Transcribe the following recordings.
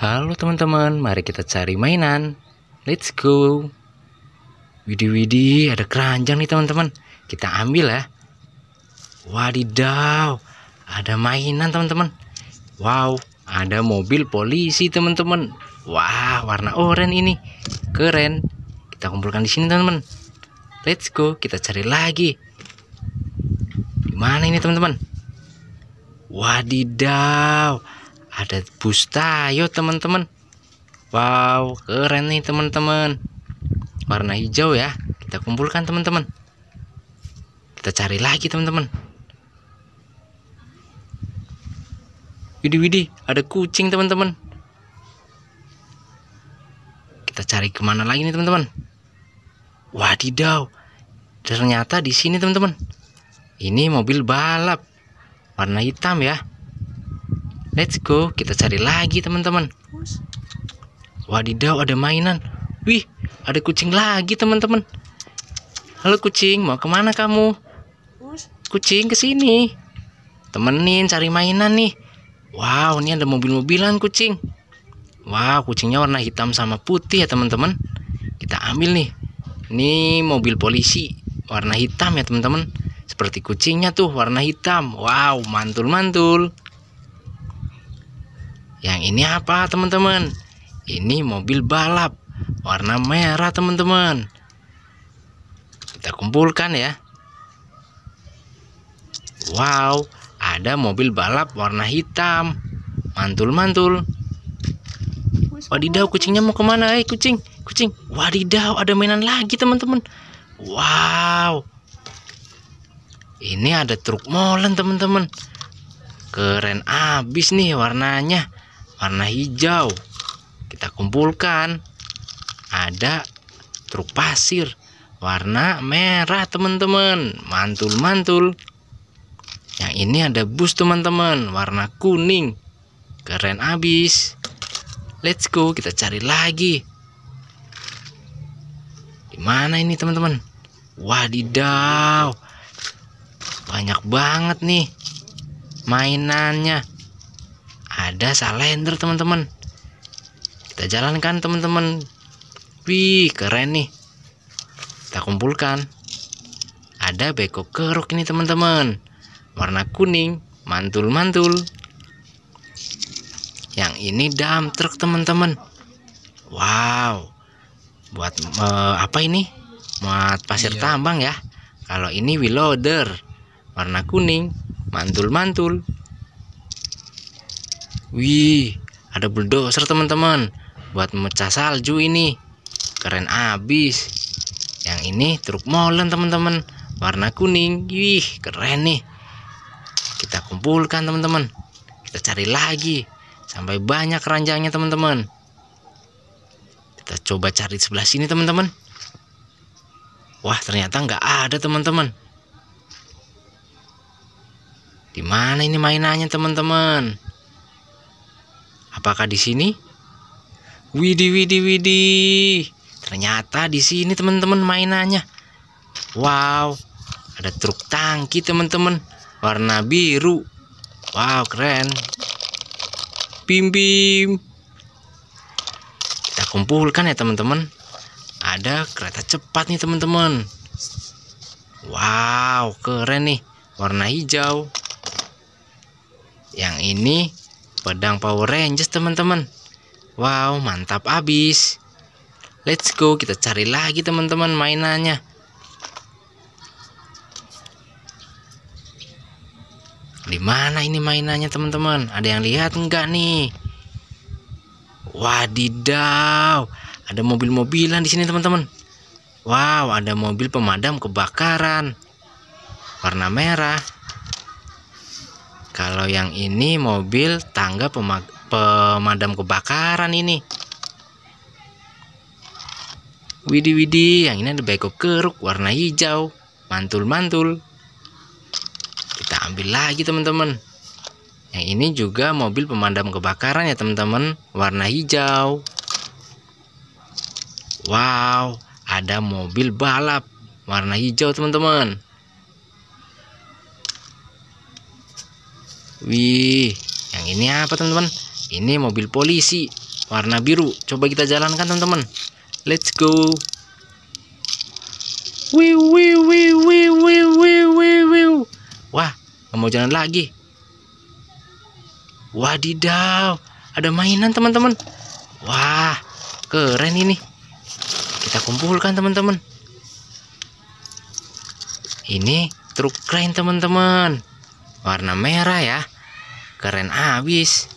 Halo teman-teman, mari kita cari mainan. Let's go. Widih-widih, ada keranjang nih teman-teman. Kita ambil ya. Wadidaw, ada mainan teman-teman. Wow, ada mobil polisi teman-teman. Wah, warna oranye ini. Keren. Kita kumpulkan di sini teman-teman. Let's go, kita cari lagi. Di mana ini teman-teman? Wadidaw ada bus tayo teman-teman wow keren nih teman-teman warna hijau ya kita kumpulkan teman-teman kita cari lagi teman-teman widih widih ada kucing teman-teman kita cari kemana lagi nih teman-teman wadidaw ternyata di sini teman-teman ini mobil balap warna hitam ya Let's go, kita cari lagi teman-teman. Wadidaw, ada mainan. Wih, ada kucing lagi teman-teman. Halo kucing, mau kemana kamu? Kucing ke sini. Temenin cari mainan nih. Wow, ini ada mobil-mobilan kucing. Wow, kucingnya warna hitam sama putih ya teman-teman. Kita ambil nih. Ini mobil polisi warna hitam ya teman-teman. Seperti kucingnya tuh warna hitam. Wow, mantul-mantul. Yang ini apa teman-teman? Ini mobil balap warna merah teman-teman. Kita kumpulkan ya. Wow, ada mobil balap warna hitam. Mantul-mantul. Wadidaw, kucingnya mau kemana? Eh, kucing, kucing. Wadidaw, ada mainan lagi teman-teman. Wow. Ini ada truk molen teman-teman. Keren abis nih warnanya warna hijau kita kumpulkan ada truk pasir warna merah teman-teman mantul-mantul yang ini ada bus teman-teman warna kuning keren abis let's go kita cari lagi di mana ini teman-teman wadidaw banyak banget nih mainannya ada salender teman-teman kita jalankan teman-teman wih keren nih kita kumpulkan ada beko keruk ini teman-teman warna kuning mantul-mantul yang ini dam truk teman-teman wow buat uh, apa ini Buat pasir iya. tambang ya kalau ini wheel loader warna kuning mantul-mantul Wih, ada bulldozer teman-teman buat memecah salju ini. Keren abis. Yang ini truk molen teman-teman, warna kuning. Wih, keren nih. Kita kumpulkan teman-teman. Kita cari lagi sampai banyak keranjangnya teman-teman. Kita coba cari sebelah sini teman-teman. Wah, ternyata nggak ada teman-teman. Di mana ini mainannya teman-teman? Apakah di sini? Widih, widih, widih. Ternyata di sini teman-teman mainannya. Wow, ada truk tangki teman-teman. Warna biru. Wow, keren. Bim bim. Kita kumpulkan ya teman-teman. Ada kereta cepat nih teman-teman. Wow, keren nih. Warna hijau. Yang ini pedang Power Rangers teman-teman Wow mantap abis Let's go kita cari lagi teman-teman mainannya di mana ini mainannya teman-teman ada yang lihat enggak nih wadidaw ada mobil-mobilan di sini teman-teman wow ada mobil pemadam kebakaran warna merah kalau yang ini mobil tangga pemadam kebakaran ini Widih widih yang ini ada beko keruk warna hijau mantul-mantul kita ambil lagi teman-teman yang ini juga mobil pemadam kebakaran ya teman-teman warna hijau wow ada mobil balap warna hijau teman-teman Wih, yang ini apa teman-teman? Ini mobil polisi warna biru. Coba kita jalankan teman-teman. Let's go. Wih, wih, wih, wih, wih, wih, wih. wih. Wah, nggak mau jalan lagi. Wadidaw, ada mainan teman-teman. Wah, keren ini. Kita kumpulkan teman-teman. Ini truk keren teman-teman warna merah ya keren abis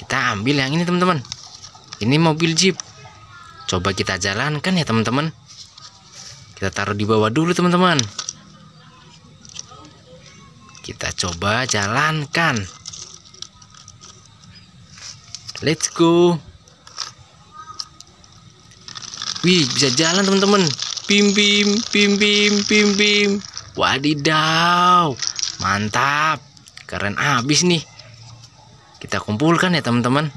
kita ambil yang ini teman-teman ini mobil jeep coba kita jalankan ya teman-teman kita taruh di bawah dulu teman-teman kita coba jalankan let's go wih bisa jalan teman-teman bim bim bim bim bim pim wadidaw mantap keren abis nih kita kumpulkan ya teman-teman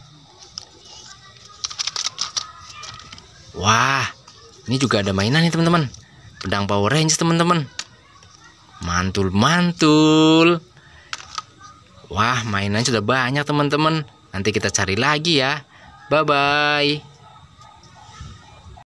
wah ini juga ada mainan nih teman-teman pedang power range teman-teman mantul mantul wah mainan sudah banyak teman-teman nanti kita cari lagi ya bye bye